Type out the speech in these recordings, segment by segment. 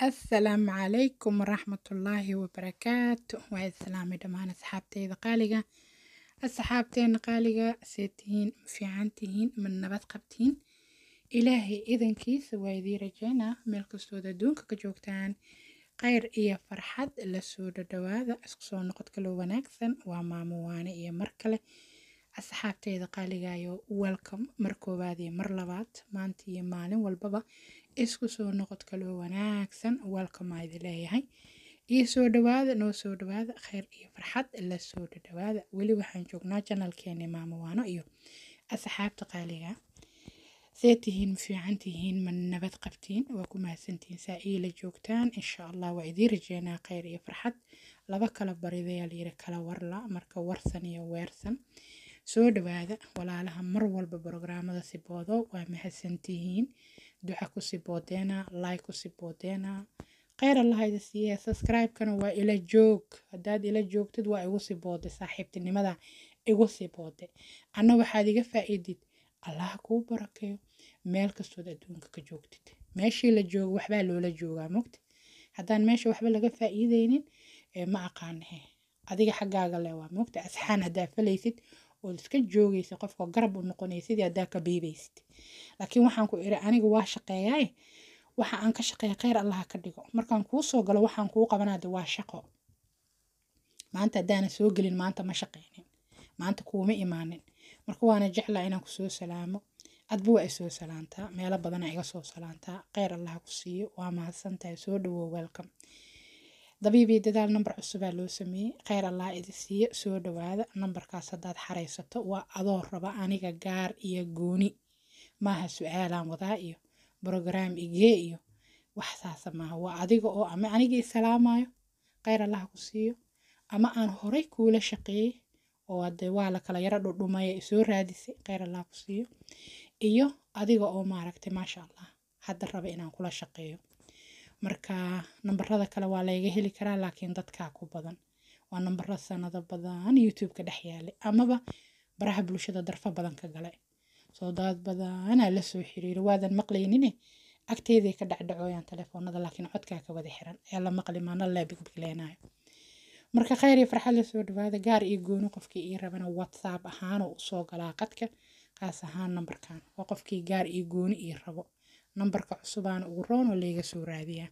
Asalaamu calaykum waraxmatullaahi wabarakaatu waa idin salaamay dhammaan asxaabteyda qaaliga asxaabteena qaaliga see tihiin ma fiican tihiin ma nabad qabtiin ilaahay idankiisa waa idiin rajeynaa meel kastood adduunka ka joogtaan khayr iyo farxad lasoo dhadhawaada isku soo noqod kaloo wanaagsan waa maamo waane iyo mar kale asxaabteyda qaaligaayo welcome mar koowaad iyo mar labaad maanta iyo maalin walbaba iskusoo noqod kaloo wanaagsan welcome idi leeyahay iyo soo dhawaada noo soo dhawaada kheyr iyo farxad la soo dhadhawaada weli waxaan joognaa janalkeeni maamo iyo asxaabta qaaliga see tihiin ma tihiin ma nabad qabtiin waa ku mahadsantihiin saa iila joogtaan insha allah waa idiin rajeynaa kheyr iyo farxad laba kala baridayaal yiri kala warla marka warsan iyo weersan soo dhawaada walaalaha mar walba brograamada siboodo waa mahadsantihiin duxa ku siboodeena like kusii boodena kheyr allaha idi subscribe-kana waa ila joog haddaad ila joogtid waa igu sii saaxiibtinimada igu sii booday anna waxaad iga faaidid allah kuu barakeeyo meel kastood adduunka ka joogtid meeshii la joogo waxbaa loola joogaa mogta haddaan meesha waxba laga faa ma aqaanahe adiga xaggaaga le waa mogta asxaan haddaa falaysid ood iska joogeysa qofka garab u noqonaya sidii adaa ka biibaysid laakiin waxaan ku iri aniga waa shaqeeyaay waxa aan ka shaqeeya kheyr allaha ka dhigo markaan kuu soo galo waxaan kuu qabanaade waa shaqo maanta haddaana soo gelin maanta ma shaqeynin maanta kuuma imaanin marka waana jeclaa inaan kusoo salaamo adbuwa ay soo salaantaa meelo badana iga soo salaantaa kheyr allaha ku siiyo waa mahadsantahay soo dhawow welcome dabiibi dadaal nambarcusub aa loo sameeyey khayr allah idi siiye soo dhawaada nambarkaas haddaad xaraysato waa adoo raba aniga gaar iyo gooni maaha su-aalaan wadaa iyo brograam igee iyo waxsaasa maaha waa adiga oo ama aniga isalaamayo khayr allah ku siiyo ama aan horay kuula shaqeeyey oo ade waa la kala yaro dhudhumaya isoo raadisay kheyr allah ku siiyo iyo adiga oo maaragtay maasha allah hadda raba inaan kula shaqeeyo marka nambarada kale waa laga heli karaa laakiin dadkaa ku badan waa nambaro sanado badan youtube-ka dhex yaale amaba baraha bulshada darfa badan ka gale soo dad badanaa lasoo xiriiro waadan maqlaynine eh? agteeday ka dhacdhacooyaan telefoonada laakiin codkaa ka wada xiran ee la maqli maana leebigbigleynaayo marka khayr iyo farxad lasoo dhawaada gaar iyo gooni qofkii ii rabana whatsapp ahaan usoo galaa qadka kaas ahaan nambarkan waa qofkii gaar iyo gooni ii rabo nambarka cusub ugu roon oo layga soo raadiya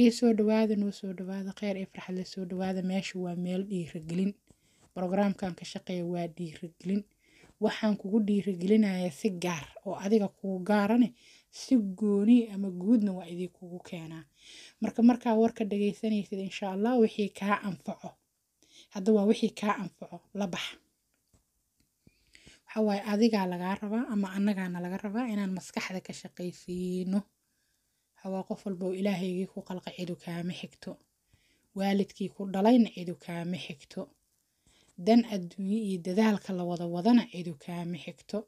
ii soo dhawaada noo soo dhawaada kheyr ee farxad la soo dhawaada meesha waa meel dhiiragelin brograamkan ka shaqeeya waa dhiiragelin waxaan kugu dhiirigelinayaa si gaar oo adiga kugu gaarane si gooni ama guudna waa idii kugu keenaa marka markaa warka dhagaysanaysid insha allah wixii kaa anfaco hadda waa wixii kaa anfaco la bax waxawaaye adigaa lagaa rabaa ama anagaana laga rabaa inaan maskaxda ka shaqaysiino. Hawa qof walbo ilaahaygi ku qalqay cidu kaama xigto. Waalidkii ku dhalayn cidu kaama xigto. Dan adduunye iyo dadaalka la wada wadana cidu kaama xigto.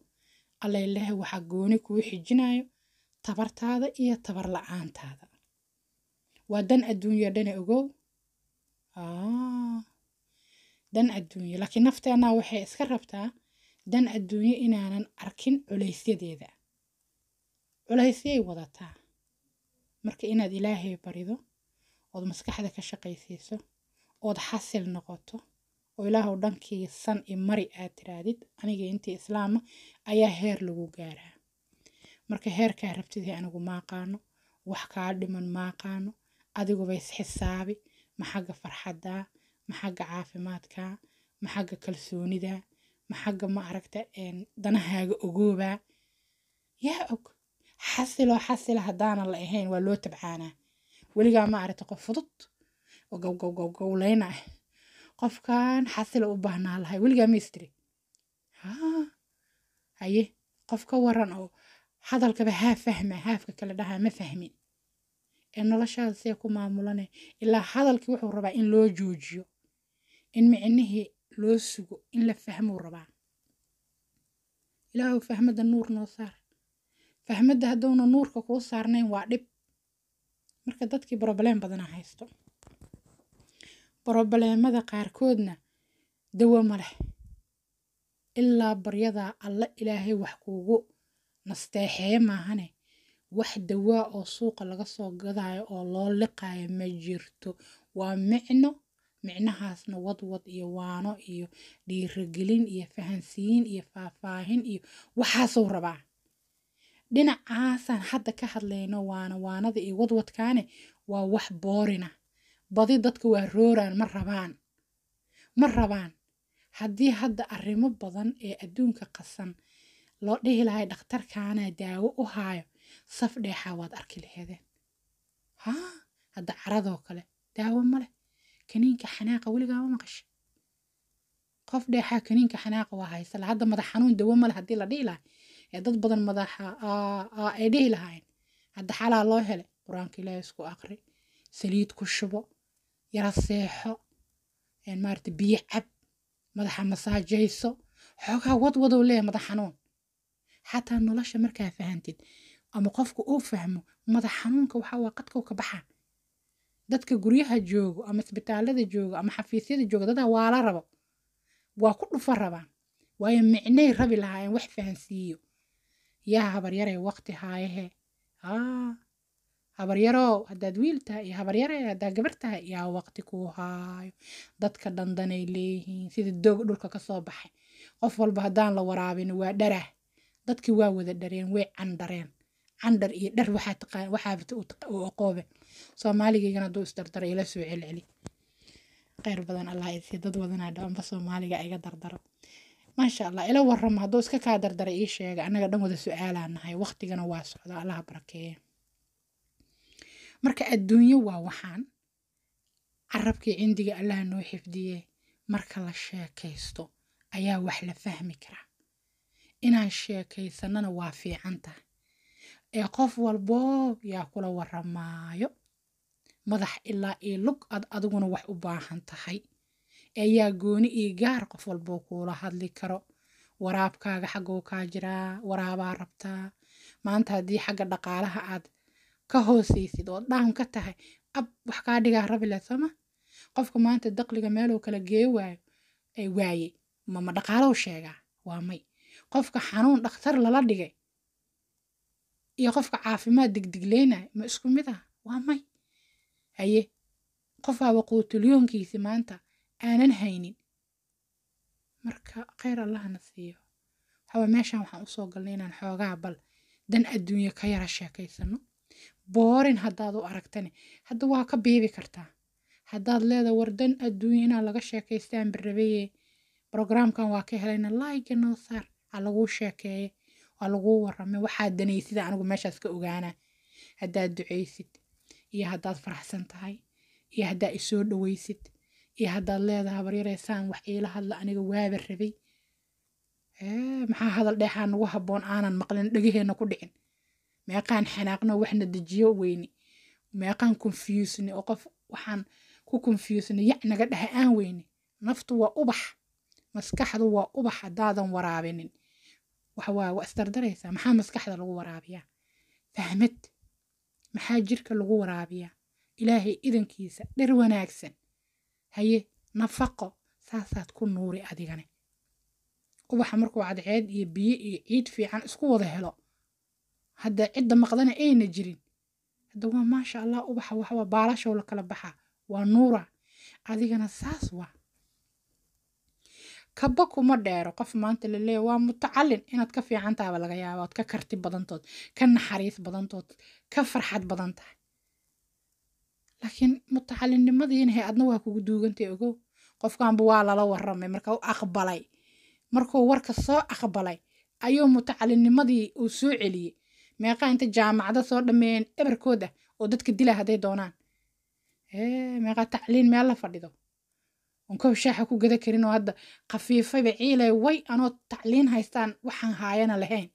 Allailahi waxaa gooni kuu xijinayo tabartaada iyo tabar la'aantaada. Waa dan adduunyo dhane ogow? Dan adduunyo. Laakiin nafteena waxay iska rabtaa dan adduunyo inaanan arkin culaysyadeeda culaysyay wadataa marka inaad ilaahay barido ood maskaxda ka shaqaysiiso ood xasil noqoto oo ilaahw dhankii san i mari aad tiraadid aniga intii islaama ayaa heer lagu gaaraa marka heerkaa rabtidii anigu maaqaano wax kaa dhiman maaqaano adiguba isxisaabi ma xagga farxadaa ma xagga caafimaadkaa ma xagga kalsoonidaa ma ma aragta danahaaga ogooba yaa og xasiloo xasila haddaana la ahayn waa loo tabcaanaa weligaa ma aragta qof fudud oo gowgowgowgowleyna ah qofkan xasila u baahnaa lahay weligaa ma istiri haye qof ka waran oo hadalkaba haa fahma haafka kale dhahaa ma fahmin ee noloshaada see ku maamulane ilaa hadalkii wuxuu rabaa in loo joojiyo in micnihii loo sugo in la fahmuu rabaa ilaahuw fahmadda nuur noo saar fahmadda hadduuna nuurka kuu saarnayn waa dhib marka dadkii brobleem badanaa haysto brobleemada qaarkoodna dawo ma leh ilaa baryadaa alla ilaahay wax kuugu nasteexeeye maahane wax dawaa oo suuqa laga soo gadaayo oo loo liqaayo ma jirto waa micno micnahaasna wadwad iyo waano iyo dhiiragelin iyo fahansiin iyo faahfaahin iyo waxaasuu rabaa dhinacaasaan hadda ka hadlayno waana waanada iyo wadwadkaane waa wax boorina badi dadka waa rooraan ma rabaan ma rabaan haddii hadda arrimo badan ee adduunka qasan loo dhihi lahay dhakhtarkaana daawo u haayo saf dheexaa waad arki laheedeen ha hadda caradoo kale daawo ma leh kaniinka xanaaqa weligaama maqasha qof dheexaa kaniinka xanaaqa waa haysala hadda madax xanuun dawo male haddii la dhihi lahay ee dad badan madaxa ay dhihi lahayn hadda xalaa loo helay qur-aanka ilaahi isku akri saliid ku shubo yara seexo maarata biyo cab madaxa masaajayso xoogaa wadwadow leeya madax xanuun xataa nolosha markaa fahantid ama qofku uu fahmo madax xanuunka waxaa waa qadkow ka baxaa dadka guryaha joogo ama isbitaalada joogo ama xafiisyada joogo dad hawaala rabo waa ku dhufa rabaan waayo micnay rabi lahaayeen wax fahansiiyo yaa habaryaree waqti haayahe aa habaryarow haddaad wiil tahay iyo habaryare haddaad gabar tahay yaa waqti kuu haayo dadka dhandanay leeyihiin sida doog dhulka ka baxay qof walba haddaan la waraabin waa dharah dadkii waa wada dhareen way candhareen candhar iyo dhar waxaa u aqoobe Soomaaligeygana haduu isdardaro ila soo celceli. Kheyr badan Allah isiyo dad badanaa dhawanba Soomaaliga iga dardaro. Maasha Allah ila warramo haduu iska kaa dardaro ii sheeg annaga dhan wada su'aalaan nahay waqtigana waa socdaa Allah barakeeyo. Marka adduunyo waa waxaan carabkii cindiga Allah noo xifdiye marka la sheekaysto ayaa wax la fahmi karaa. Inaan sheekaysanana waa fiicanta Ee qof walboo yaa kula warramaayo madax ilaa iyo lug aad adiguna wax u baahan tahay ayaa gooni iyo gaar qof walboo kuula hadli karo waraabkaaga xaggoo kaa jiraa waraabaa rabtaa maanta haddii xagga dhaqaalaha aad ka hooseysid oo dhaam ka tahay ab wax kaa dhigaa rabile sama qofka maanta daqliga meeluu kala gee waayo waaye mama dhaqaalow sheegaa waa may qofka xanuun dhakhtar lala dhigay iyo qofka caafimaad degdegleynaya ma isku mid ah waa may haye qofaaba quutulyoonkiisi maanta aanan haynin marka khayr allahna siiyo waxawa meeshan waxaan usoo galnay inaan xoogaa bal dan adduunye ka yara sheekaysano boorin haddaad u aragtane hadda waa ka beebi kartaa haddaad leeda war dan adduunya inaa laga sheekaystaan birabeye brogramkan waa ka helayna laayga noo saar aa laguu sheekeeye waa laguu warame waxaad danaysid anigu meeshaas ka ogaana haddaad ducaysid iyo haddaad faraxsan tahay iyo haddaa isoo dhoweysid iyo haddaad leedahay baryareysaan wax iila hadla aniga waaba rabay maxaa hadal dheexaa nagu haboon aanan maqlin dhegaheena ku dhicin meeqaan xanaaqno waxna dejiyo weyne meeqaan konfusne oo qof waxaan ku konfusne yac naga dhaha aan weyne naftu waa ubax maskaxdu waa ubax haddaadan waraabinin waxwaa waa isdardaraysaa maxaa maskaxda lagu waraabiyaa fahmad maxaa jirka lagu waraabiyaa ilaahay idankiisa dhir wanaagsan haye nafaqo saasaad ku nuuri adigane ubaxa markuu cadceed iyo biyo iyo ciid fiican isku wada helo hadda cidda maqdana ayna jirin hadda waa maasha allah ubaxa waxwaa baalashow la kala baxa waa nuura adigana saas waa kaba kuma dheero qof maanta laleeya waa mutacalin inaad ka fiican laga yaaba ka karti badantood ka naxariis badantood ka farxad badan laakiin mutacalinimmadiinahay adna waa kugu duugantay ogow qofkaanba waa lala waramay marka aqbalay markuu warka soo aqbalay ayuu mutacalinnimadii uu soo celiyey meeqaa inta jaamacada soo dhammeeyeen eberkooda oo dadka dila hadday doonaan meeqaa tacliin meel la fadhido on kow shaaxa ku gada karin oo hadda khafiifayba ciilay way anoo tacliin haystaan waxaan haayana lahayn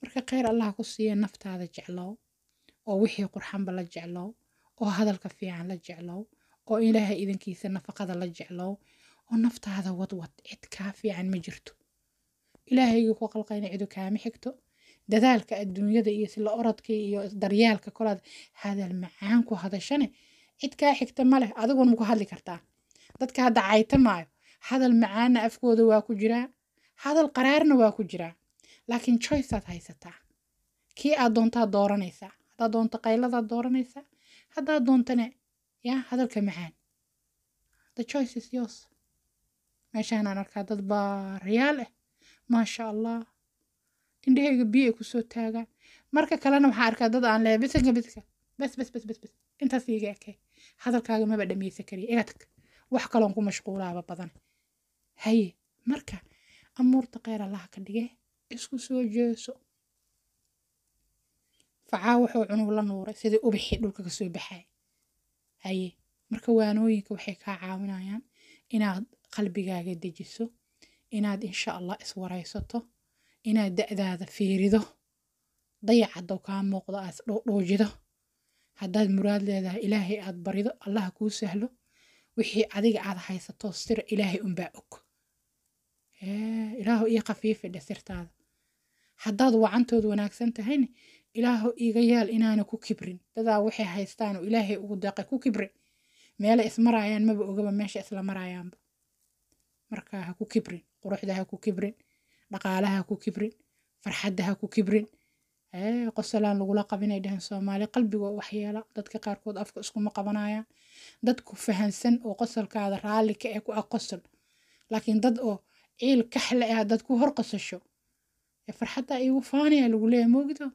marka kheyr allah ku siiya naftaada jeclow oo wixii qurxanba la jeclow oo hadalka fiican la jeclow oo ilaaha idankiisa nafaqada la jeclow oo naftaada wadwad cid kaa fiican ma jirto ilaahaygii ku qalqayna cidu kaama xigto dadaalka adduunyada iyo sila orodka iyo daryaalka kolaad hadal macaan ku hadashane cid kaa xigta ma leh adiguun ma ku hadli kartaa dadka hadda caytamaayo hadal macaana afkooda waa ku jiraa hadal qaraarna waa ku jiraa laakiin choiceaad haysataa kii aad doontaa dooranaysaa haddaad doonto qayladaad dooranaysaa haddaad doontane yaa hadalka macaan the choice is yours meeshaanaan arkaa dad baa rayaal ah eh. maasha allah indhahayga biyo ay kusoo taagaan marka kalena waxaa arkaa dad aan leeya bisinka bisinka bas bas bas bas intaas iiga ekay hadalkaaga maba dhameysan kariya iga wax kaloon ku mashquulaaba badan haye marka amuurta qeyr allaha ka dhige isku soo jeeso facaa wuxuu cunug la nuuray sidii ubixii dhulka kasoo baxay haye marka waanooyinka waxay kaa caawinayaan inaad qalbigaaga dejiso inaad insha allah iswaraysato inaad da-daada fiirido dayacaddow kaa muuqdo aad isdhowdhowjido haddaad muraad leedahay ilaahay aad barido allaha kuu sahlo wixii adiga aad haysato sir ilaahay unbaa og ilaahu ii khafiifidhe sirtaada haddaad wacantoodu wanaagsan tahayn ilaahu iga yaal inaana ku kibrin dadaa waxay haystaanoo ilaahay ugu deeqay ku kibri meela ismaraayaan maba ogaba meesha isla maraayaanba markaa ha ku kibrin quruxda ha ku kibrin dhaqaalaha ha ku kibrin farxadda ha ku kibrin qosolaan lagula qabinay dhehen soomaali qalbigo waxyeela dadka qaarkood afka iskuma qabanayaan dad ku fahansan oo qosolkaada raali ka eh ku a qosol laakiin dad oo ciil kaxle ah dad ku hor qososho e ee farxaddaa iigu faanaya lagu leeyahay moogdo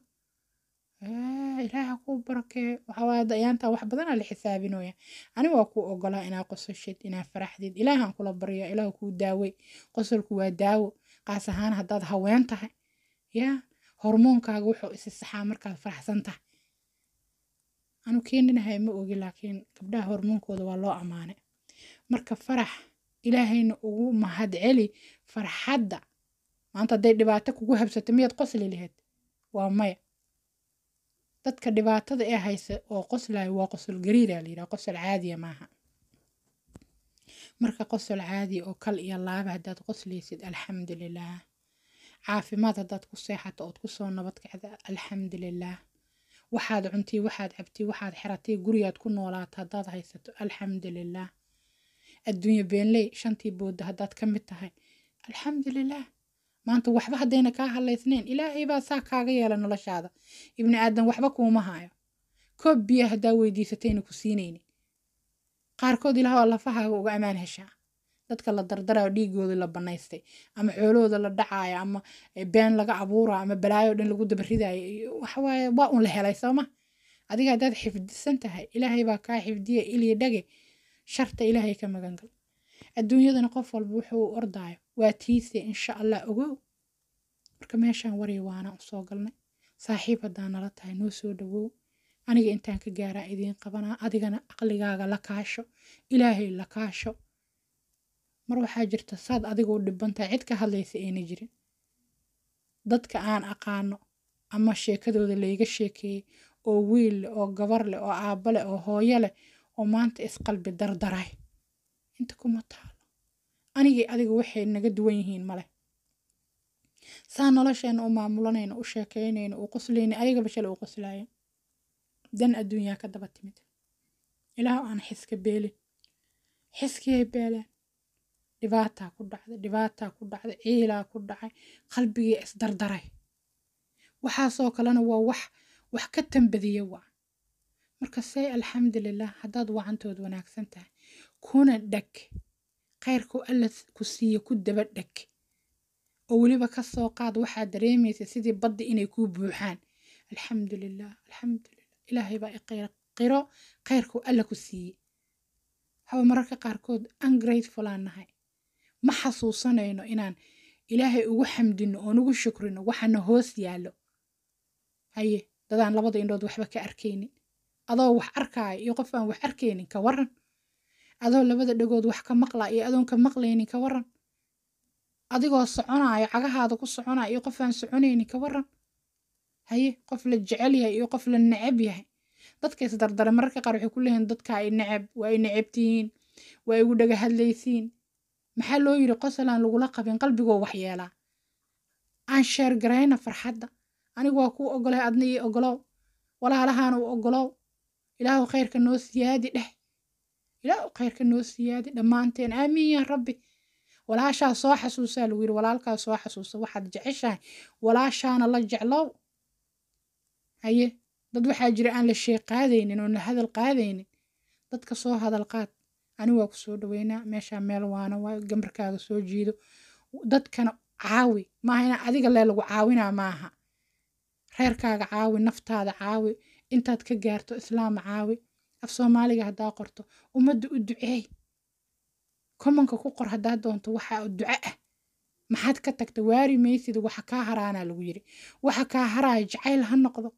ilaaha kuu barakee waxaa wax badanaa la xisaabinooya aniga waa kuu ogolaa inaa qososhid inaa faraxdid ilaahan kula barya ilaah kuu daawey qosolku waa daawo qaas ahaan haddaad haween tahay yaa hormoonkaaga wuxuu isi saxaa markaad faraxsan tahay anu keeninahay ma ogi laakiin gabdhaha hormoonkooda waa loo ammaane marka farax ilaahayna ugu mahadceli farxadda maanta hadday dhibaato kugu habsato miyaad qosli lahayd waa maya dadka dhibaatada ee haysa oo qoslaayo waa qosol gariiraa ah, layidhaha qosol caadiya ah maaha marka qosol caadiya oo kal iyo laaba haddaad qoslaysid alxamdulilaah caafimaad haddaad ku seexato ood kusoo nabadkacda alxamdulilaah waxaad cuntay waxaad cabtay waxaad xiratay gurigaad ku noolaata haddaad haysato alxamdulilaah adduunye beenley shantii booda haddaad ka mid tahay alxamdulilaah maanta waxba haddayna kaa hadlaysnayn ilaahay baa saa kaaga yeela noloshaada ibni aadan waxba kuuma haayo koob biyo haddaa weydiisatayna ku siinayni qaarkood ilaah oo lafahaaga uga ammaan heshaa dadka la dardarayo dhiigoodii la banaystay ama xoolahooda la dhacayo ama eh, been laga abuurayo ama balaayo dhan lagu dabaridaayo waxawaaye waa un la helay sooma adiga haddaad xifdisan tahay ilaahay baa kaa xifdiya ilii dhage sharta ilaahay ka magangal adduunyadana qof walba wuxuu u ordaayo waa tiise insha allah ogow marka meeshaan waray waanaan usoo galnay saaxiib haddaa nala tahay noo soo dhawow aniga intaan ka gaaraa idiin qabanaa adigana aqligaaga la kaasho ilaahay la kaasho mar waxaa jirta saad adigoo dhibantahay cid ka hadlaysa ayna jirin dadka aan aqaano ama sheekadooda layga sheekeeyey oo wiil leh oo gabar leh oo aabba leh oo hooyo leh oo maanta isqalbi dardaray inta kuma taalo anigii adiga waxay naga duwan yihiin male saa nolosheena u maamulanayna u sheekeynayna u qoslayna ayagaba shal u qoslaaya dan adduunyaa ka daba timid ilaah aan xiska beelin xiskiyay beeleen dhibaataa ku dhacday dhibaataa ku dhacday ciilaa ku dhacay qalbigii isdardaray waxaasoo kalena waa wax wax ka tambadiya wa marka say alxamdulilah haddaad wacantood wanaagsan tahay kuna dheg khayrku alla ku siiye ku daba dheg oo weliba ka soo qaad waxaa dareemaysa sidii badda inay kuu buuxaan alxamdulilah alxamdulilah ilaahay baa iqiro khayrku alla ku siiye haba mararka qaarkood ungrateful nahay ma xasuusanayno inaan ilaahay ugu xamdino oon ugu shukrino waxaana hoos yaallo haye dadaan labada indhood waxba ka arkaynin adoo wax arkaaya iyo qof aan wax arkaynin ka waran adoo labada dhagood wax ka maqlaa iyo adoon ka maqlaynin ka waran adigoo soconaayo cagahaada ku soconaya iyo qof aan soconaynin ka waran haye qof la jecel yahay iyo qof la necab yahay dadka isdardare mararka qaar waxay ku leeyihiin dadka ay necab waa ay necabtihiin waa igu dhaga hadlaysiin maxaa loo yiri qosol lagula qabin qalbigoo waxyeelaa aan sheergarayna farxadda anigu waa kuu ogolay adna ii ogolow walaalahaana u ogolow ilaahu khayrka noo siyaadi dheh ilaahu khayrka noo siyaadi dhammaanteen aamiin yaa rabbi walaashaa soo xasuusaa lagu yiri walaalkaa soo xasuusa waxaad jeceshahay walaashaana la jeclow haye dad waxaa jira aan la sheeq qaadaynin oon la hadal qaadaynin dadka soo hadal qaad anigu waa kusoo dhaweynaa meeshaa meel waana waa gambarkaaga soo jiido dadkana caawi maaha inaa adiga lee lagu caawinaa maaha reerkaaga caawi naftaada caawi intaad ka gaarto islaam caawi af soomaaliga haddaa qorto ummadda u duceey komanka ku qor haddaa doonto waxa duco ah maxaad ka tagta waari maysida waxa kaa haraanaa lagu yiri waxa kaa haraaya jacayl ha noqdo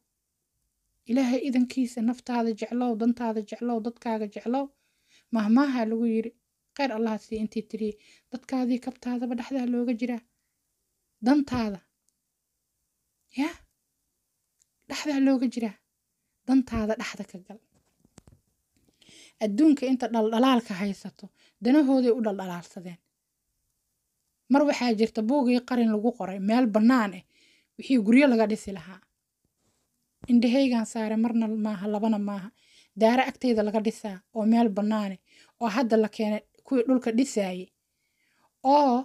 ilaahay idankiisa naftaada jeclow dantaada jeclow dadkaaga jeclow mahmaaha lagu yiri khayr allaha sii intii tiri dadkaadii kabtaadaba dhexdaa looga jiraa dantaada yaa dhexdaa looga jiraa dantaada dhexda ka gal adduunka inta dhaldhalaalka haysato danahooday u dhaldhalaalsadeen mar waxaa jirta buugii qarin lagu qoray meel bannaan eh wixii guryo laga dhisi lahaa indhahaygan saare marna maaha labana maaha daara agteyda laga dhisaa oo meel banaane oo hadda la keenay kuwii dhulka dhisaayey oo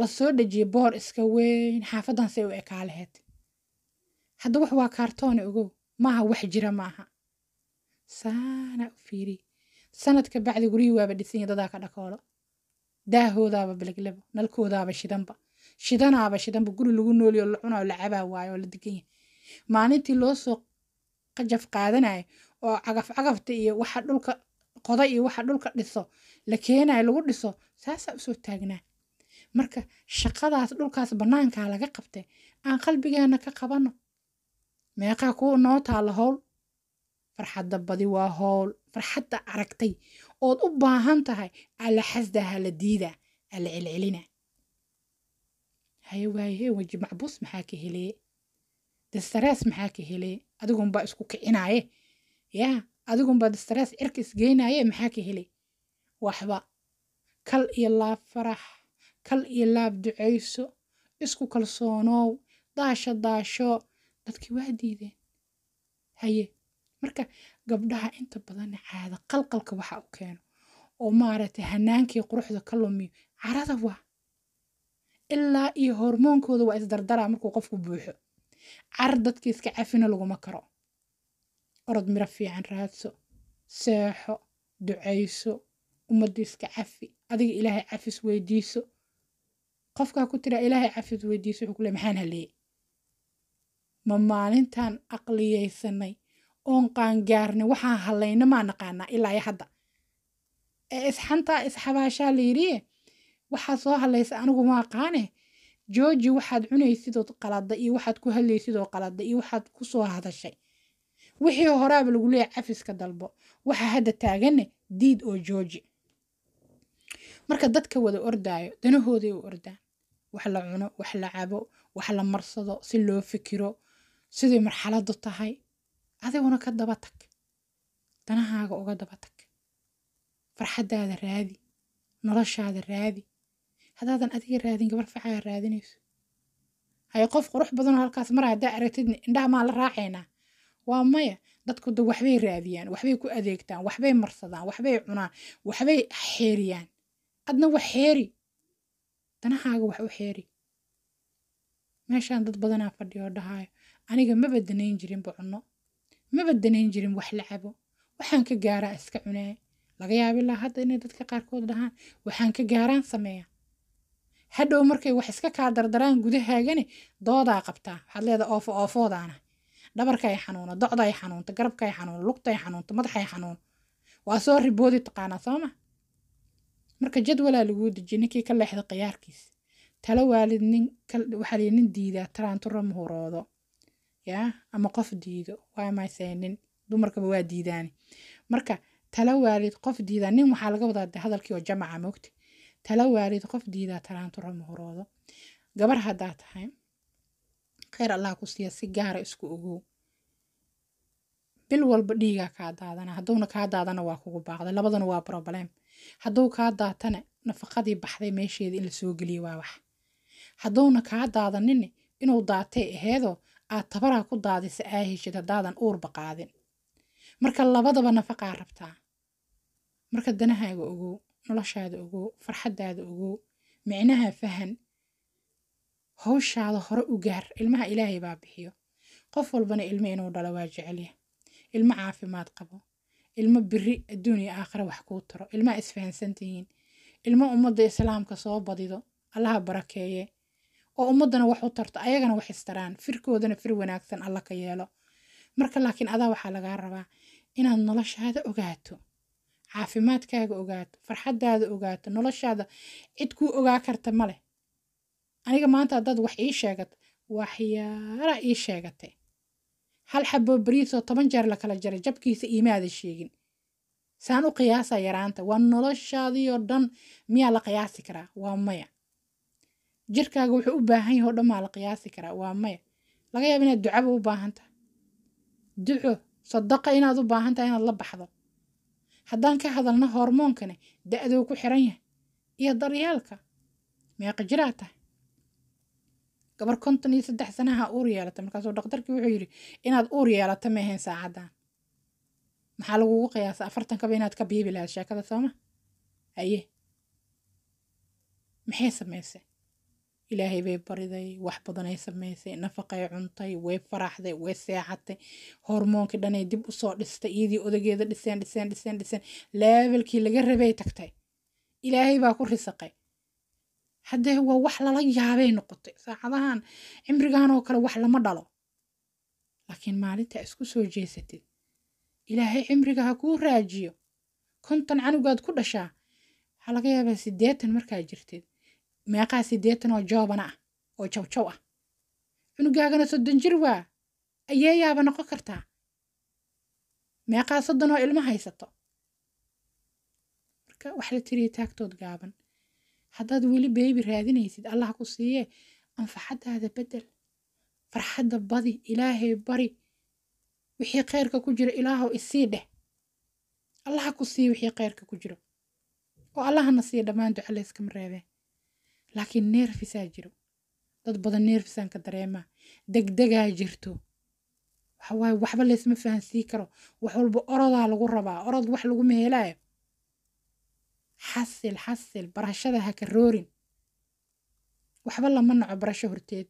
lasoo dhejiyey boor iska weyn xaafadan say u ekaa laheyd hadda wax waa kaartoone ogow maaha wax jira ma saana u fiiriy sanadka bacdi guryihii waaba dhisanya dadaa ka dhakoolo daahoodaaba bilaglabo nalkoodaaba shidanba shidanaaba shidanba guri lagu nooliyo la cunao la cabaa waayo la degan yahay maalintii loo soo qajaf qaadanayo oo cagaf cagafta iyo waxa dhulka qoda iyo waxa dhulka dhiso la keenayo lagu dhiso saasaa usoo taagnaa marka shaqadaas dhulkaas bannaankaa ah laga qabtay aan qalbigeena ka qabano meeqaa ku noo taalla howl farxadda badi waa howl farxadda aragtay ood u baahan tahay ala xasdaa hala diida ala celcelina haye waaye weji macbuus maxaa ka heleye dastaraas maxaa ka heleye adigunbaa isku kicinaaye yaa adigunbaad istaraas cirka isgeynaye maxaa ka helay waxba kal iyo laab farax kal iyo laab ducayso isku kalsoonow daasho daasho dadki waa diideen haye marka gabdhaha inta badan caada qalqalka waxa u keeno oo maaragtay hanaankii quruxda ka lumiyo carada waa ilaa iyo hormoonkooda waa isdardaraa markuu qofku buuxo car dadka iska cafina laguma karo Orod miro fiican raadso, seexo, ducayso, ummadda iska cafi, adiga ilaahay cafis weydiiso. Qofkaa ku tiraa ilaahay cafis weydiiso wuxuu kule maxaan haleeyey? Ma maalintaan aqliyaysanay oon qaangaarnay waxaan halayna maa naqaanaa ilaa hadda. Ee isxantaa isxabaashaa la yidhi waxaa soo hadlaysa anigu maa qaane jooji waxaad cunaysid ood qalada iyo waxaad ku hadlaysidoo oo qalada iyo waxaad ku soo hadashay wixii horaaba lagu leeyahay cafiska dalbo waxaa hadda taaganne diid oo jooji marka dadka wada ordaayo danahooday u ordaan wax la cuno wax la cabo wax la marsado si loo fikiro siday marxaladu tahay adiguna ka daba tag danahaaga uga daba tag farxadaada raadi noloshaada raadi hadaadan adiga raadin gabar facaa raadinayso haye qof qurux badanoo halkaas mara ah haddaa aragtidni indhaha maa la raacaynaa waa maya dadku da waxbay raadiyaan waxbay ku adeegtaan waxbay marsadaan waxbay cunaan waxbay xeeriyaan adna wax xeeri danahaaga wax u xeeri meeshaan dad badanaa fadhiyoo dhahaayo aniga maba danayn jirinba cunno maba danayn jirin wax la waxaan ka gaaraa iska cunaaye laga yaabilaa hadda inay dadka qaarkood dhahaan waxaan ka gaaraan sameeya hadhow markay wax iska kaa dardaraan gudahaagani doodaa qabtaa waxaad leedaa oofo oofoodaana dhabarkay xanuuno docday xanuunta garabkay xanuuno lugtay xanuunto madaxay xanuuno waa soo riboodi taqaanaa sooma marka jadwalaa laguu dejiye ninkii ka leexda khiyaarkiisa talo waalid ninwaxaali nin diidaa taraantura muhuroodo yaa ama qof diido waamayse nin dumarkaba waa diidaani marka talo waalid qof diidaa nin waxaa laga wadaa hadalkii oo jamaca moogta talo waalid qof diidaa taraantura muhuroodo gabar haddaa tahay kheyr allah ku siiya si gaara ah isku ogow bil walba dhiigaa kaa daadana haduuna kaa daadana waa kugu baaqda labadana waa roblem haduu kaa daatana nafaqadii baxday meesheeda in lasoo geliya waa wax haduuna kaa daadanin inuu daatay aheedoo aad tabaraa ku daadisa aa heshid hadaadan uurba qaadin marka labadaba nafaqaa rabtaa marka danahaaga ogow noloshaada ogow farxadaada ogow micnaha fahan hawshaada hore u gaar ilmaha ilaahay baa bixiyo qof walbana ilmo inuu dhalo waa jecelya ilmo caafimaad qabo ilmo biri adduuniya aakhira wax kuu taro ilmaha isfahansantihiin ilmo ummadda islaamka soo badido allaha barakeeye oo ummaddana wax u tarto ayagana wax istaraan firkoodana fir wanaagsan alla ka yeelo marka laakiin adaa waxaa lagaa rabaa inaad noloshaada ogaato caafimaadkaaga ogaato farxaddaada ogaato noloshaada cid kuu ogaa karta ma leh aniga maanta haddaad wax ii sheegato waxyaala ii sheegatay hal xaboo bariis toban jeer lakala jaray jabkiisa iimaada sheegin saan u qiyaasa yaraanta waa noloshaadii oo dhan miyaa la qiyaasi karaa waa maya jirkaaga wuxuu u baahan yahay oo dhan maa la qiyaasi karaa waa maya laga yaaba inaad ducaba u baahan duco sadaqa inaad u baahan inaad la baxdo haddaan ka hadalna hormoonkani da-dou ku xiran yahay iyo daryaalka meeqa jiraad tahay gabar konton iyo saddex sanaha uur yeelata markaasuu dhakhtarkii wuxuu yidhi inaad uur yeelata ma ahayn saacaddan maxaa lagugu qiyaasa afartankaba inaad ka biibi lahayd sheekada sooma haye maxay samaysay ilaahay bay bariday wax badanay samaysay nafaqay cuntay way faraxday way seexatay hormoonkii dhanay dib usoo dhistay iyadii odageeda dhiseen dhiseen dhiseen dhiseen leebalkii laga rabay tagtay ilaahay baa ku risaqay haddee waa wax lala yaabay noqotay saacadahan cimrigan oo kale wax lama dhalo laakiin maalinta isku soo jeesatid ilaahay cimriga ha kuu raajiyo kontan canugaad ku dhashaa waxaa laga yaabaa sideetan markaa jirtid meeqaa sideetan oo joobana ah oo jawjaw ah cunugaagana soddon jir waa ayee yaaba noqon kartaa meeqaa soddon oo ilmo haysato marka waxla tiriya taagtood gaaban haddaad weli beebi raadinaysid allah ku siiye anfaxadaada bedel farxadda badi ilaahay bari wixii kheyrka ku jira ilaahow isii dheh allaha ku sii wixii kheyrka ku jiro oo allahana sii dhammaan duca layskama reebee laakiin neerfisaa jiro dad badan neerfisaan ka dareemaa degdegaa jirto waxawaaye waxba laysma fahansii karo wax walba orodaa lagu rabaa orod wax lagu mehelaayo xasil xasil barashada ha roorin waxba lama naco barasho horteed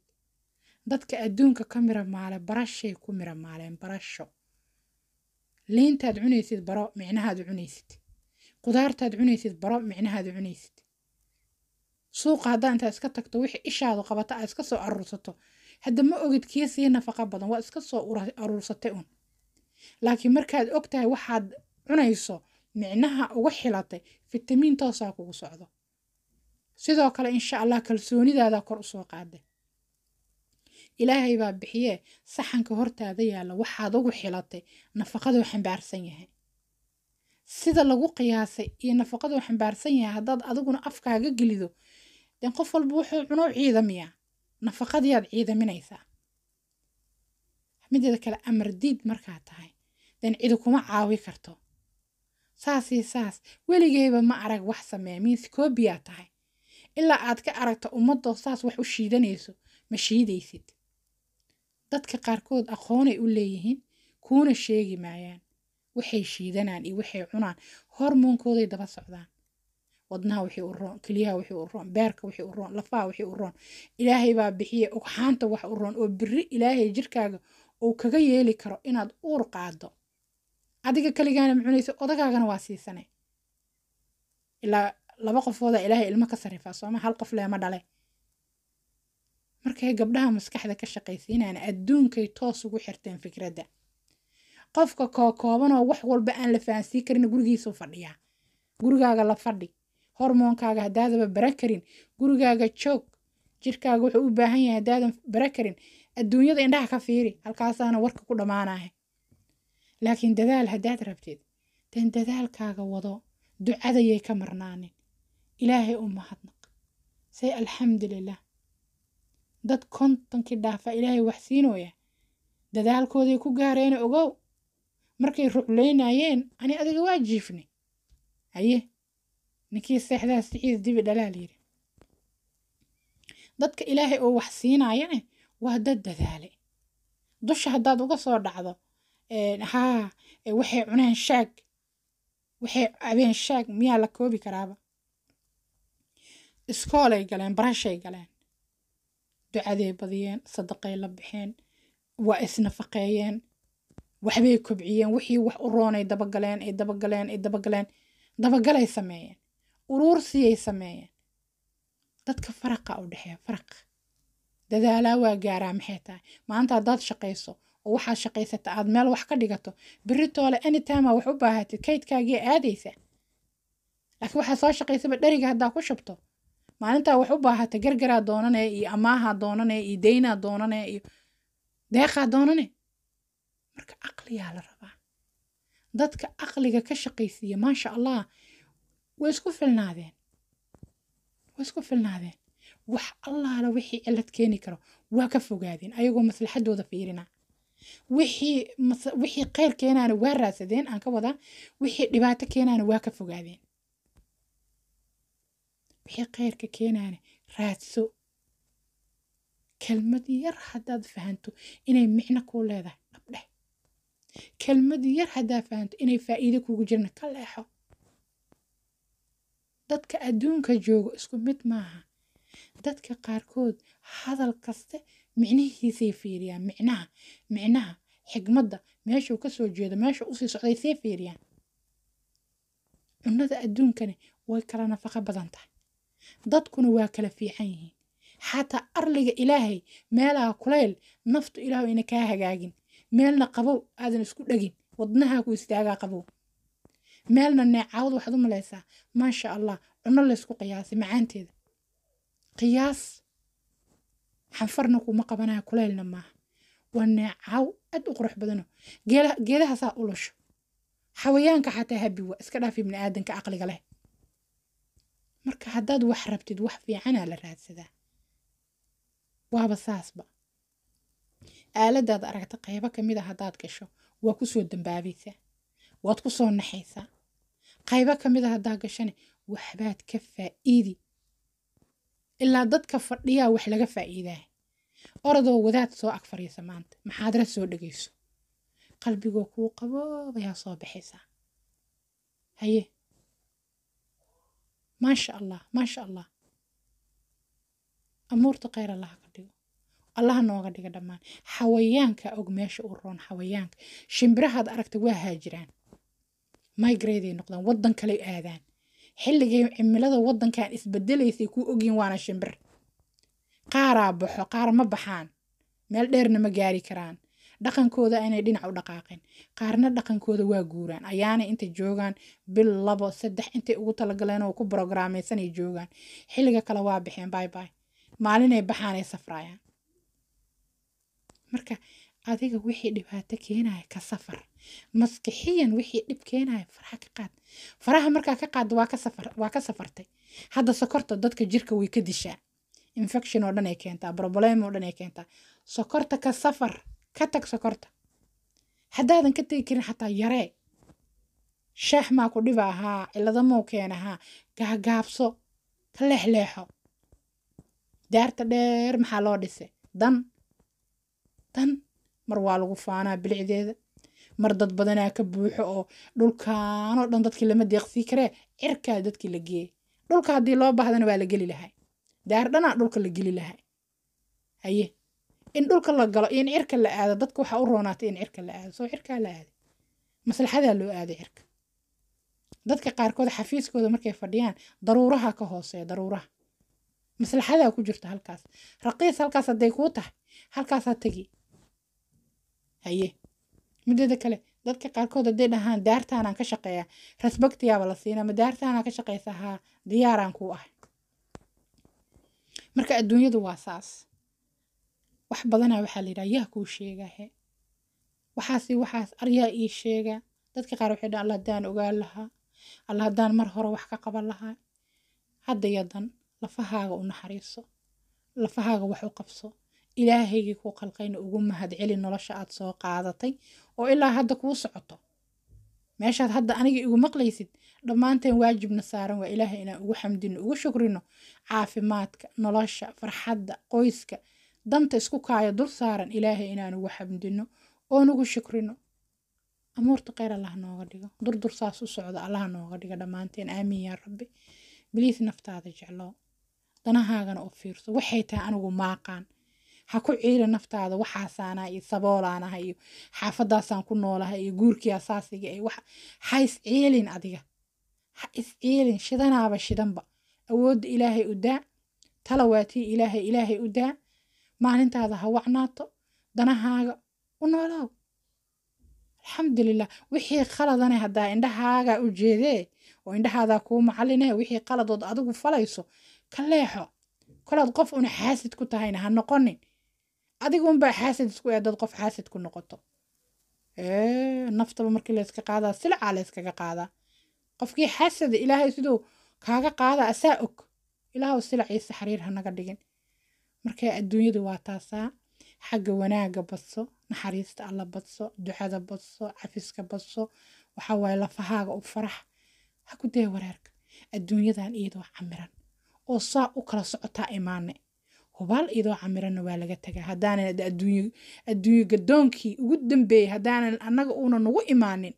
dadka adduunka ka mira maale barashay ku mira maaleen barasho liintaad cunaysid baro micnahaad cunaysid qudaartaad cunaysid baro micnahaad cunaysid suuqa haddaa intaa iska tagto wixii ishaadu qabata aad iska soo aruursato hadda ma ogid kii sii nafaqa badan waa iska soo aruursatay un laakiin markaad og tahay waxaad cunayso micnaha uga xilatay fitamiin toosaa kugu socdo sidoo kale insha allah kalsoonidaada kor usoo qaade ilaahay baa bixiyee saxanka hortaada yaalla waxaad ugu xilatay nafaqaduu xambaarsan yahay sida lagu qiyaasay iyo nafaqaduu xambaarsan yahay haddaad adiguna afkaaga gelido deen qof walba wuxuu cunou ciidamiyaa nafaqadiiaad ciidaminaysaa mideeda kale amardiid markaa tahay deen cidi kuma caawi karto saas iyo saas weligeyba ma arag wax sameeya minscobiyaa tahay ilaa aad ka aragto ummadoo saas wax u shiidanayso ma shiidaysid dadka qaarkood aqoonay u leeyihiin kuuna sheegi maayaan waxay shiidanaan iyo waxay cunaan hormoonkooday daba socdaan wadnaha wixii u roon keliyaha wixii u roon beerka wixii u roon lafaha wixii u roon ilaahay baa bixiya ogxaanta wax u roon oo biri ilaahay jirkaaga uu kaga yeeli karo inaad uur qaado adiga kaligaana macunaysa odagaagana waa siisane ilaa laba qofooda ilaahay ilmo ka sarrifaa sooma hal qof leema dhale markay gabdhaha maskaxda ka shaqaysiinaan adduunkay toos ugu xirteen fikradda qofka kookoobanoo wax walba aan la fahansiin karin gurigiisuu fadhiyaa gurigaaga la fadhi hormoonkaaga haddaadaba bara karin gurigaaga joog jirkaaga wuxuu u baahan yahay haddaadan bara karin adduunyada indhaha ka fiiri halkaasaana warka ku dhammaanahay laakiin dadaal haddaad rabtid dan dadaalkaaga wado ducadayay ka marnaanin ilaahay u mahadnaq say alxamdulilah dad kontonkii dhaafa ilaahay wax siinooya dadaalkooday ku gaareen ogow markay ruclaynayeen ani adiga waa jiifni haye ninkii seexdaa siciid dibi dhalaal yidhi dadka ilaahay oo wax siinaayane waa dad dadaale dusha haddaad uga soo dhacdo haa waxay cuneen shaag waxay cabeen shaag miyaa la koobi karaaba iskoolay galeen barashay galeen ducaday badiyeen sadaqay la baxeen waa isnafaqeeyeen waxbay kobciyeen wixii wax u roonay dabagaleen ay dabagaleen ay dabagaleen dabagalay sameeyeen uruursiyay sameeyeen dadka faraqa u dhexeeya faraq dadaalaa waa gaaraa maxay tahay maanta haddaad shaqayso oo waxaa shaqaysata aad meel wax ka dhigato biritoole anytime wax u baahatid kaydkaagii aadaysa laakiin waxaa soo shaqaysaba dhariga haddaa ku shubto maalintaa wax u baahata gargaraa doonanaya iyo amaahaa doonanaya iyo daynaa doonanaya iyo deeqaa doonane marka caqliyaa la rabaa dadka aqliga ka shaqaysiiya maasha allah way isku filnaadeen way isku filnaadeen wax allaala wixii cillad keeni karo waa ka fogaadeen ayagoo maslaxadooda fiirina wixii wixii qayl keenaana waa raadsadeen aan ka wadaa wixii dhibaato keenaana waa ka fogaadeen wixii qayrka keenaana raadso kelmad yar haddaad fahanto inay micno ku leedahay dhabdheh kelmad yar haddaa fahanto inay faa'iido kugu jirna ka leexo dadka adduunka joogo isku mid maaha dadka qaarkood hadal kaste micnihiisay fiiriyaan micnaha micnaha xigmadda meeshuu kasoo jeedo meesha usii socday see fiiriyaan cunnada adduunkani way kala nafaqo badan tahay dadkuna waa kala fiican yihiin xataa arliga ilaahay meelaha kulayl naftu ilaahu ina kaa hagaagin meelna qabow aadan isku dhegin wadnahaa ku istaagaa qabow meelna neecaawad waxaad u malaysaa maasha allah cunno laysku qiyaasay macaanteeda qiyaas xanfarna kuma qabanayo kuleylna maaha waa neecaw aad u qurux badano geedahaasaa ulusho xawayaanka xataa habi waa iska dhaafi ibni aadanka caqliga leh marka haddaad wax rabtid wax fiicanaa la raadsadaa waaba saasba aaladaad aragta qaybo kamid a ah haddaad gasho waa ku soo dambaabaysaa waad ku soo naxaysaa qaybo kamid a ah haddaad gashana waxbaad ka faa'iidi ilaa dadka fadhiyaa wax laga faa'iidaa orodoo wadaad soo ag fariisa maanta maxaadarad soo dhegayso qalbigoo kuu ayaa soo baxaysaa haye maasha allah maasha allah amuurta kheyr allaha ka dhigo allaha nooga dhiga dhammaan xawayaanka og meesha u roon xawayaanka shimbirahaad aragta waa haajiraan migradey noqdaan waddan kaley aadaan xilligii cimilada wadankan isbedelaysay ku ogyihin waana shimbir qaaraa baxo qaar ma baxaan meel dheerna ma gaari karaan dhaqankooda inay dhinac u dhaqaaqeen qaarna dhaqankooda waa guuraan ayaana inta joogaan bil labo saddex intay ugu talagaleen ku brogrameysanay joogaan xilliga kale waa baxeen baibai maalinay baxaanay safrayaan marka adiga wixii dhibaato keenaya ka safar maskixiyan wixii dhib keenaya faraha ka qaad faraha markaa ka qaadda waa ka safartay hadda sokorta dadka jirka way ka dishaa infection oo dhan ay keentaa problem oo dhan ay keentaa sokorta ka safar ka tag sokorta haddaadan ka tegi karin xataa yaree shaah maa ku dhiba ahaa ciladamoo keen ahaa gaagaabso ka leexleexo daarta dheer maxaa loo dhisay dan dan mar waa lagu faanaa bilicdeeda mar dad badanaa ka buuxo oo dhulkaanoo dhan dadkii lama deeqsii karee cirkaa dadkii la geeyey dhulka haddii loo baahdana waa la geli lahay daardhanaa dhulka la geli lahay haye in dhulka la galo in cirka la aado dadka waxaa u roonaatay in cirka la aado soo cirkaa la aaday maslaxadaa loo aaday cirka dadka qaarkood xafiiskooda markay fadhiyaan daruuraha ka hooseeya daruuraha maslaxadaa ku jirta halkaas raqiis halkaas hadday kuu tahay halkaasaa tegi haye midada kale dadka qaarkood hadday dhahaan daartaanaan ka shaqeeya rasbagtiyaaba la siina ma daartaanaa ka shaqeysa haa diyaaraan kuu ah marka adduunyadu waa saas wax badanaa waxaa la yidhaha yaa kuu sheegaahe waxaasi waxaas aryaa ii sheega dadka qaar waxay dhahan alla haddaan ogaan lahaa alla haddaan mar hore wax ka qaban lahaa hadda iyo dan lafahaaga u naxariiso lafahaaga wax u qabso ilaahaygii ku qalqayna ugu mahad celi nolosha aad soo qaadatay oo ilaa hadda kuu socoto meeshaad hadda aniga igu maqlaysid dhammaanteen waajibna saaran waa ilaahay inaan ugu xamdino ugu shukrino caafimaadka nolosha farxadda qoyska danta isku kaayo dul saaran ilaahay inaan ugu xamdino oonugu shukrino amuurta kheyr allaha nooga dhigo durdur saas u socda allaha nooga dhiga dhammaanteen aamiin yaa rabbi biliis naftaada jecloo danahaagana u fiirso waxay tahay anigu maaqaan ha ku ciiri naftaada waxaasaana iyo saboolaanaha iyo xaafadaasaan ku noolaha iyo guurkiia saasiga iyo wax ha is ciilin adiga ha is ciilin shidanaaba shidanba awoodda ilaahay u daa talawaatii ilaahay ilaahay u daa maalintaada ha wacnaato danahaaga u noolow alxamdulilah wixii qaladane haddaa indhahaagaa u jeedee oo indhahaadaa kuu macallinee wixii qaladood adigu falayso ka leexo kolaad qof una xaasid ku tahayna ha noqonin adigunbaa xaasid isku ee dad qof xaasid ku noqoto naftaba markii layska qaadaa silcaa layskaga qaadaa qofkii xaasada ilaahay siduu kaaga qaadaa asaa og ilaahw silciisa xariir hanaga dhigin marka adduunyadu waa taasaa xagga wanaagga badso naxariista alla badso ducada badso cafiska badso waxaa lafahaaga u farax ha ku daya wareerka adduunyadan iyadoo camiran oo saa u kala socotaa imaane hubaal iyadoo camirana waa laga tagaa hadaanan aduunyo gadoonkii ugu dambeeyay hadaanan anaga uuna nagu imaanin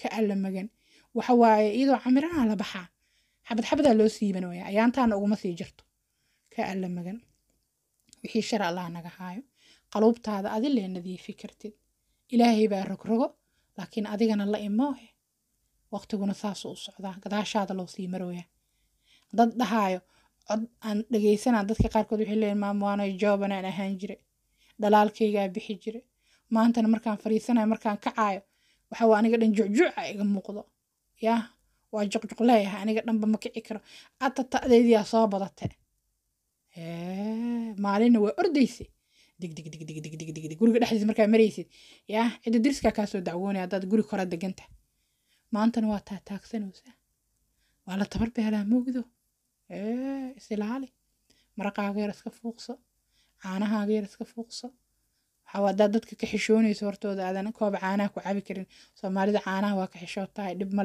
ka alla magan waxawaaye iyadoo camirana la baxaa xabad xabadaa loo siibanaya ayaantaana uguma sii jirto ka alla magan wixii shar allah naga haayo qaluubtaada adilee nadiifi kartid ilaahay baa rogrogo laakiin adigana la imoohe waqtiguna saasuu u socdaa gadaashaada loo sii marooya dad dhahaayo aan dhageysana dadka qaarkood waxay leeyihin maama waanay jooban aan ahaan jire dhalaalkaygaa bixi jire maantana markaan fariisanayo markaan kacaayo waxa waa aniga dhan jucjuuca iga muuqdo yaa waa juqjuq leeyahay aniga dhanba ma kici karo atata adeediyaa soo badate maalinna waa ordaysay digdigdigdigdigdigdig guriga dhexdiisa markaa maraysid yaa cidda diriskaa kaasoo dacwoonaya haddaad guri kora deganta maantana waa taataagsanaysaa waa la tabar beelaa moogdo ee isilaali maraqaaga yar iska fuuqso caanahaaga yar iska fuuqso waxaadaad dadka ka xishoonayso hortooda aadan koob caanaha ku cabi karin soomaalida caanaha waa ka xishoo dhib ma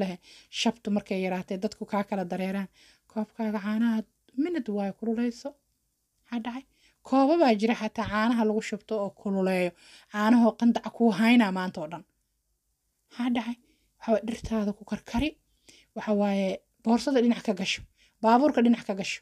shabtu markay yaraatee dadku kaa kala dareeraan koobkaaga caanaha minad waay kululeyso maxaa koobabaa jira xataa caanaha lagu shubto oo kululeeyo caanahoo qandaca kuu haynaa maanta dhan maxaa dhacay waxaa dhirtaada ku karkari waxawaaye boorsada dhinac ka gasho baabuurka dhinac ka gasho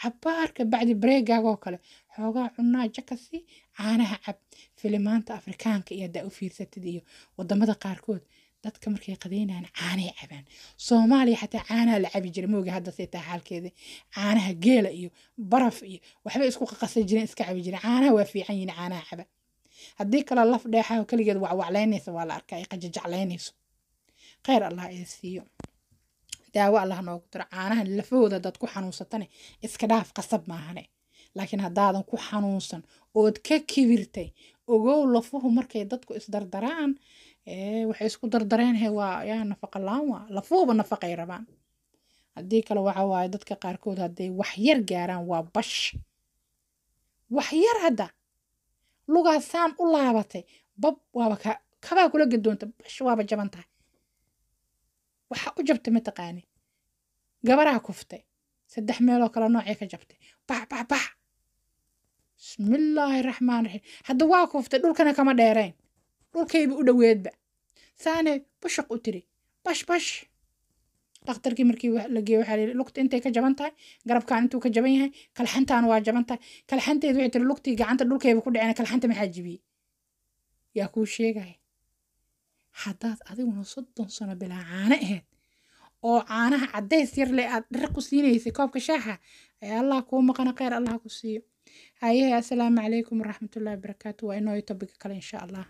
cabaarka bacdi bareegaagoo kale xoogaa cunaa jakasi caanaha cab filimaanta afrikaanka iyo haddaa u fiirsatid iyo wadamada qaarkood dadka markay qadeynaan caanay cabaan soomaaliya xataa caanaha la cabi jira mooga hadda see taa xaalkeeda caanaha geela iyo baraf iyo waxbay isku qaqasan jireen iska cabi jireen caanaha waa fiican yihin caanaha caba haddii kale laf dheexaho keligeed wacwaclaynaysa waa la arkaa ay qajajaclaynayso kheyr allah ee siiyo daawo allaha noogu diro caanahan lafahooda hadaad ku xanuunsatane iska dhaaf qasab maahane laakiin haddaadan ku xanuunsan ood ka kibirtay ogow lafuhu markay dadku isdardaraan waxay isku dardareenhe waa yaa nafaqa laan lafuhuba nafaqay rabaan haddii kale waxa waaye dadka qaarkood hadday wax yar gaaraan waa bash wax yar hadda lugaasaan u laabatay bab waaba kabaa kula gadoonta bash waaba jaban tahay waxaa u jabtay mataqaanid gabaraha kuftay saddex meeloo kale noocee ka jabtay bax bax bax bismillaahi raxmaan raxiim hadda waa kuftay dhulkana kama dheereen dhulkayba u dhoweedba saane bushaq u tiri bash bash dhakhtarkii markii la geeye waxaa layidhi lugta intay ka jaban tahay garabkaan intuu ka jaban yahay kalxantaan waa jaban tahay kalxanteedu waxay tiri lugtii gacanta dhulkayba ku dhaceen kalxanta maxaa jibiyey yaa kuu sheegaya haddaad adiguna soddon sano bilaa caano ahayd oo caanaha caddays yarle aad dhara ku siinaysay koobka shaaxa ayaa allah kuu maqana kheyr allah ku siiyo hayahe assalaamu calaykum waraxmatullahi wabarakaatu waa inoo tobiga kale insha allah